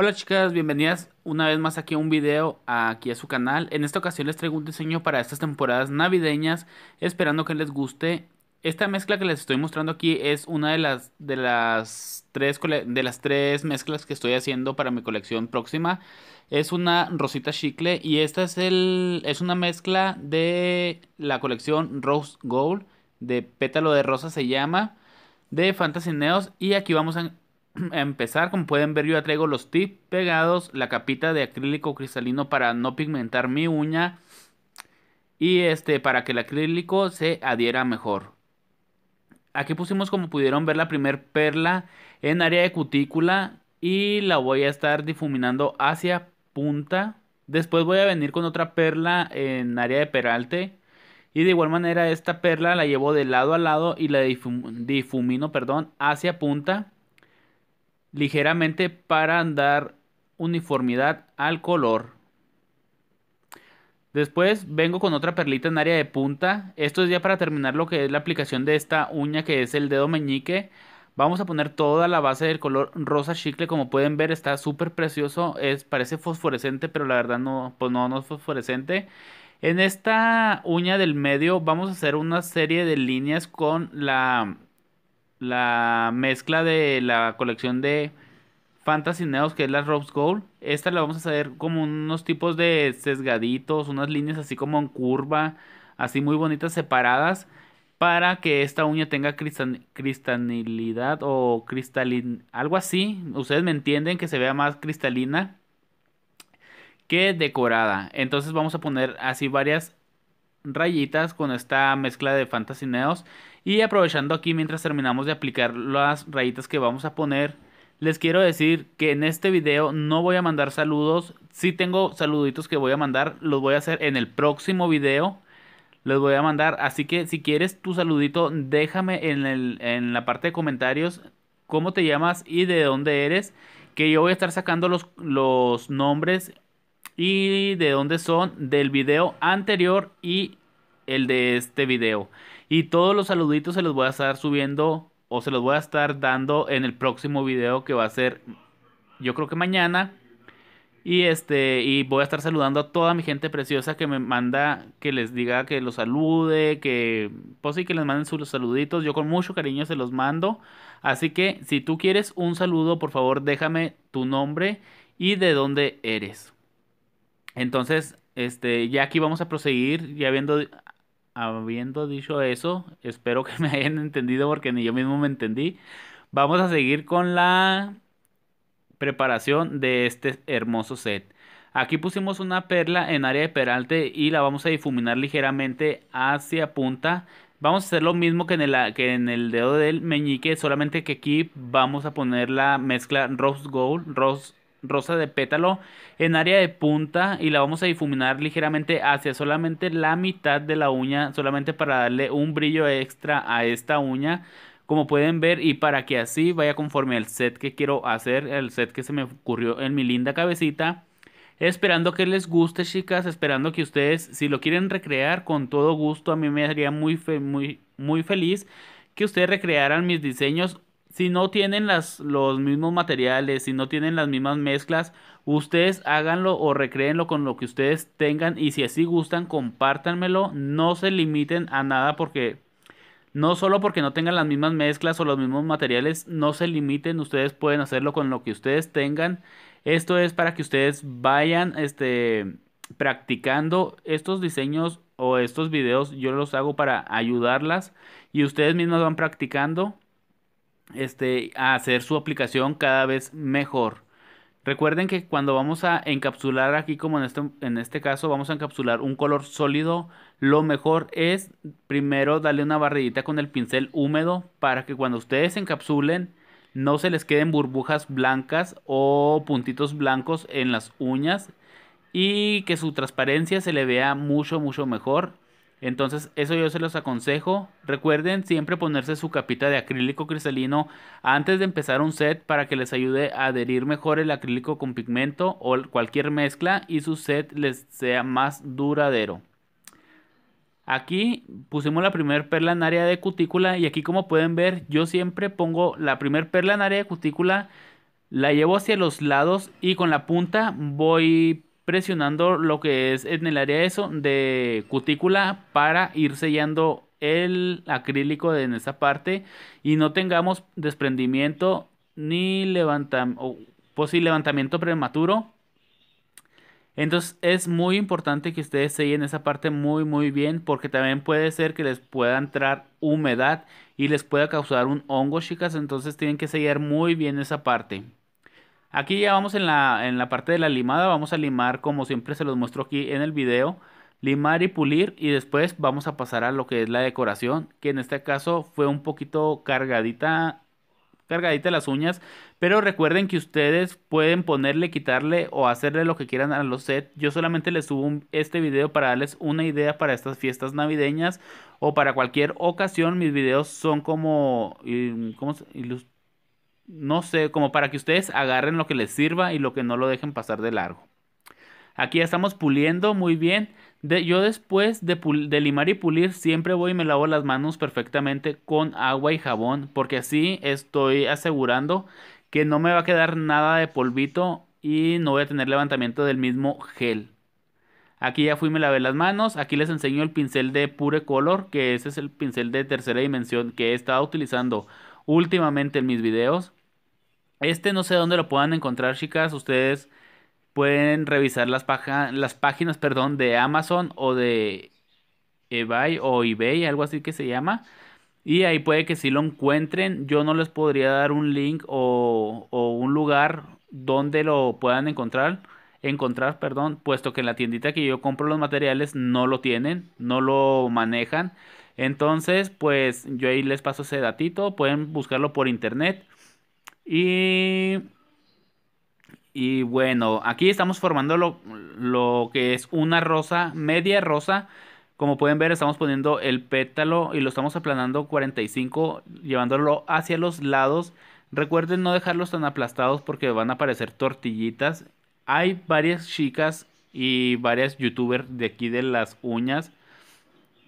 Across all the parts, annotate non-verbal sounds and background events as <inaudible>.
Hola chicas, bienvenidas una vez más aquí a un video, aquí a su canal. En esta ocasión les traigo un diseño para estas temporadas navideñas, esperando que les guste. Esta mezcla que les estoy mostrando aquí es una de las, de las, tres, de las tres mezclas que estoy haciendo para mi colección próxima. Es una rosita chicle y esta es, el, es una mezcla de la colección Rose Gold, de pétalo de rosa se llama, de Fantasy Neos. Y aquí vamos a <clears throat> a empezar, como pueden ver, yo traigo los tips pegados, la capita de acrílico cristalino para no pigmentar mi uña y este para que el acrílico se adhiera mejor. Aquí pusimos como pudieron ver la primer perla en área de cutícula y la voy a estar difuminando hacia punta. Después voy a venir con otra perla en área de peralte. Y de igual manera esta perla la llevo de lado a lado y la difumino perdón, hacia punta ligeramente para dar uniformidad al color. Después vengo con otra perlita en área de punta. Esto es ya para terminar lo que es la aplicación de esta uña que es el dedo meñique. Vamos a poner toda la base del color rosa chicle. Como pueden ver está súper precioso. Es, parece fosforescente pero la verdad no, pues no, no es fosforescente. En esta uña del medio vamos a hacer una serie de líneas con la la mezcla de la colección de Fantasy Neos, que es la Rose Gold. Esta la vamos a hacer como unos tipos de sesgaditos, unas líneas así como en curva, así muy bonitas separadas, para que esta uña tenga cristal, cristalidad o cristalina algo así. Ustedes me entienden que se vea más cristalina que decorada. Entonces vamos a poner así varias rayitas con esta mezcla de Fantasy Y aprovechando aquí mientras terminamos de aplicar las rayitas que vamos a poner, les quiero decir que en este video no voy a mandar saludos. Si tengo saluditos que voy a mandar, los voy a hacer en el próximo video. Les voy a mandar, así que si quieres tu saludito, déjame en, la parte de comentarios cómo te llamas y de dónde eres. Que yo voy a estar sacando los, nombres y de dónde son del video anterior y el de este video. Y todos los saluditos se los voy a estar subiendo o se los voy a estar dando en el próximo video que va a ser yo creo que mañana. Y este y voy a estar saludando a toda mi gente preciosa que me manda que les diga que los salude, que pues sí que les manden sus saluditos, yo con mucho cariño se los mando. Así que si tú quieres un saludo, por favor, déjame tu nombre y de dónde eres. Entonces, este, ya aquí vamos a proseguir, ya viendo habiendo dicho eso, espero que <laughs> me hayan entendido porque ni yo mismo me entendí. Vamos a seguir con la preparación de este hermoso set. Aquí pusimos una perla en área de peralte y la vamos a difuminar ligeramente hacia punta. Vamos a hacer lo mismo que en, el, que en el dedo del meñique, solamente que aquí vamos a poner la mezcla Rose Gold, Rose rosa de pétalo en área de punta y la vamos a difuminar ligeramente hacia solamente la mitad de la uña, solamente para darle un brillo extra a esta uña, como pueden ver, y para que así vaya conforme al set que quiero hacer, el set que se me ocurrió en mi linda cabecita. Esperando que les guste, chicas, esperando que ustedes, si lo quieren recrear, con todo gusto, a mí me haría muy, muy, muy feliz que ustedes recrearan mis diseños si no tienen los mismos materiales, si no tienen las mismas mezclas, ustedes háganlo o recréenlo con lo que ustedes tengan y si así gustan, compártanmelo, no se limiten a nada porque no solo porque no tengan las mismas mezclas o los mismos materiales, no se limiten, ustedes pueden hacerlo con lo que ustedes tengan. Esto es para que ustedes vayan este, practicando estos diseños o estos videos, yo los hago para ayudarlas y ustedes mismos van practicando este, a hacer su aplicación cada vez mejor. Recuerden que cuando vamos a encapsular aquí, como en este, en este caso, vamos a encapsular un color sólido, lo mejor es primero darle una barridita con el pincel húmedo para que cuando ustedes encapsulen no se les queden burbujas blancas o puntitos blancos en las uñas y que su transparencia se le vea mucho, mucho mejor entonces, eso yo se los aconsejo. Recuerden siempre ponerse su capita de acrílico cristalino antes de empezar un set para que les ayude a adherir mejor el acrílico con pigmento o cualquier mezcla y su set les sea más duradero. Aquí pusimos la primera perla en área de cutícula y aquí como pueden ver yo siempre pongo la primer perla en área de cutícula, la llevo hacia los lados y con la punta voy presionando lo que es en el área de eso de cutícula para ir sellando el acrílico en esa parte y no tengamos desprendimiento ni levantamiento posible pues levantamiento prematuro entonces es muy importante que ustedes sellen esa parte muy muy bien porque también puede ser que les pueda entrar humedad y les pueda causar un hongo chicas entonces tienen que sellar muy bien esa parte Aquí ya vamos en la, en la parte de la limada, vamos a limar como siempre se los muestro aquí en el video, limar y pulir y después vamos a pasar a lo que es la decoración, que en este caso fue un poquito cargadita cargadita las uñas, pero recuerden que ustedes pueden ponerle, quitarle o hacerle lo que quieran a los sets. Yo solamente les subo este video para darles una idea para estas fiestas navideñas o para cualquier ocasión. Mis videos son como, como no sé, como para que ustedes agarren lo que les sirva y lo que no lo dejen pasar de largo. Aquí ya estamos puliendo muy bien. yo después de, de, limar y pulir siempre voy y me lavo las manos perfectamente con agua y jabón porque así estoy asegurando que no me va a quedar nada de polvito y no voy a tener levantamiento del mismo gel. Aquí ya fui y me lavé las manos. Aquí les enseño el pincel de Pure Color que ese es el pincel de tercera dimensión que he estado utilizando últimamente en mis videos. Este no sé dónde lo puedan encontrar, chicas. Ustedes pueden revisar las, las páginas perdón, de Amazon o de eBay o eBay, algo así que se llama. Y ahí puede que sí lo encuentren. Yo no les podría dar un link o, un lugar donde lo puedan encontrar. Encontrar, perdón, puesto que en la tiendita que yo compro los materiales no lo tienen, no lo manejan. Entonces, pues yo ahí les paso ese datito. Pueden buscarlo por internet. Y, y bueno, aquí estamos formando lo, que es una rosa, media rosa. Como pueden ver, estamos poniendo el pétalo y lo estamos aplanando 45, llevándolo hacia los lados. Recuerden no dejarlos tan aplastados porque van a aparecer tortillitas. Hay varias chicas y varias youtubers de aquí de las uñas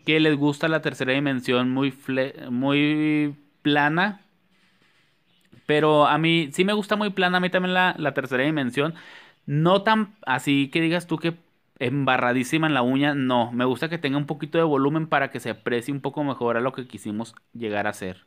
que les gusta la tercera dimensión muy plana pero a mí sí me gusta muy plana, a mí también la, tercera dimensión. No tan así que digas tú que embarradísima en la uña, no. Me gusta que tenga un poquito de volumen para que se aprecie un poco mejor a lo que quisimos llegar a hacer.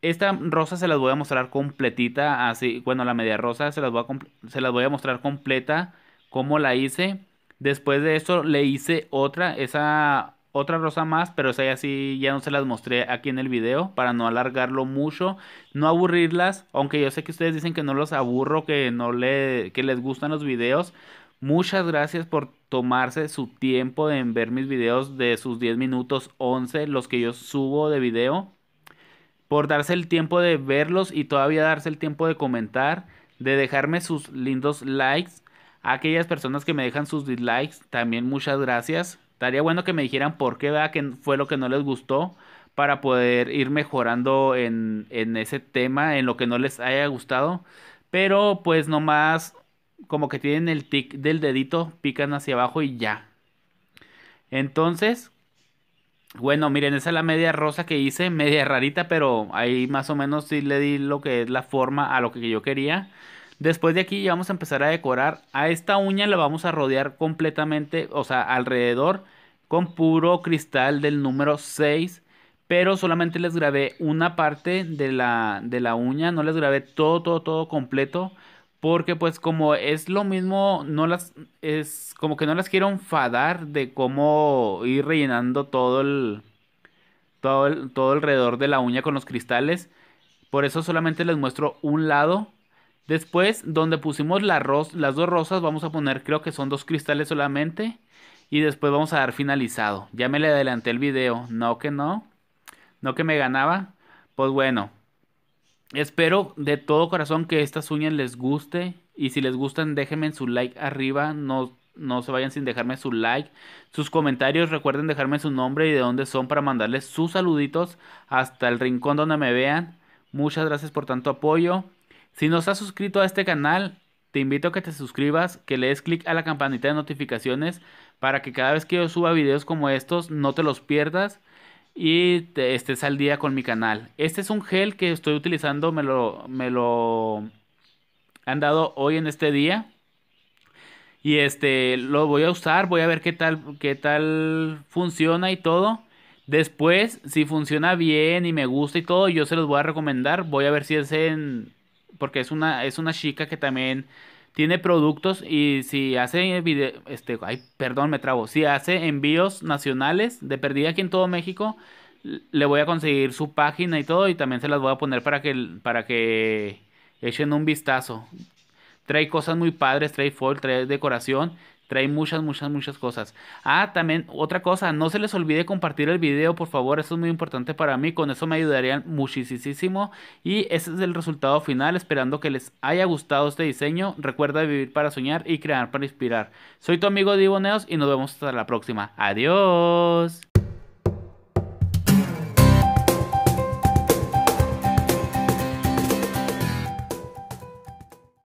Esta rosa se las voy a mostrar completita, así, bueno, la media rosa se las voy a, se las voy a mostrar completa, como la hice. Después de eso le hice otra, esa otra rosa más, pero esa ya sí, ya no se las mostré aquí en el video para no alargarlo mucho, no aburrirlas, aunque yo sé que ustedes dicen que no los aburro, que no le, les gustan los videos. Muchas gracias por tomarse su tiempo en ver mis videos de sus 10 minutos 11, los que yo subo de video, por darse el tiempo de verlos y todavía darse el tiempo de comentar, de dejarme sus lindos likes. aquellas personas que me dejan sus dislikes, también muchas gracias Estaría bueno que me dijeran por qué, Que fue lo que no les gustó para poder ir mejorando en, ese tema, en lo que no les haya gustado. Pero pues nomás como que tienen el tic del dedito, pican hacia abajo y ya. Entonces, bueno, miren, esa es la media rosa que hice, <laughs> media rarita, pero ahí más o menos sí le di lo que es la forma a lo que yo quería. Después de aquí ya vamos a empezar a decorar. A esta uña la vamos a rodear completamente, o sea, alrededor con puro cristal del número 6. Pero solamente les grabé una parte de la, de la uña, no les grabé todo, todo, todo completo. Porque pues como es lo mismo, no las, es como que no las quiero enfadar de cómo ir rellenando todo el, todo, el, todo alrededor de la uña con los cristales. Por eso solamente les muestro un lado Después, donde pusimos las dos rosas, vamos a poner, creo que son dos cristales solamente. Y después vamos a dar finalizado. Ya me le adelanté el video. No que no. No que me ganaba. Pues bueno. Espero de todo corazón que estas uñas les guste. Y si les gustan, déjenme su like arriba. No, no se vayan sin dejarme su like. Sus comentarios, recuerden dejarme su nombre y de dónde son para mandarles sus saluditos hasta el rincón donde me vean. Muchas gracias por tanto apoyo. Si no estás suscrito a este canal, te invito a que te suscribas, que le des clic a la campanita de notificaciones para que cada vez que yo suba videos como estos no te los pierdas y estés al día con mi canal. Este es un gel que estoy utilizando, me lo, me lo han dado hoy en este día. Y este lo voy a usar, voy a ver qué tal qué tal funciona y todo. Después, si funciona bien y me gusta y todo, yo se los voy a recomendar. Voy a ver si es en porque es una, es una chica que también tiene productos y si hace este, perdón, me trabo, si hace envíos nacionales de perdida aquí en todo México, le voy a conseguir su página y todo y también se las voy a poner para que, para que echen un vistazo. Trae cosas muy padres, trae foil, trae decoración Trae muchas, muchas, muchas cosas. Ah, también otra cosa, no se les olvide compartir el video, por favor, eso es muy importante para mí, con eso me ayudarían muchísimo. Y ese es el resultado final, esperando que les haya gustado este diseño. Recuerda vivir para soñar y crear para inspirar. Soy tu amigo Divo Neos y nos vemos hasta la próxima. Adiós.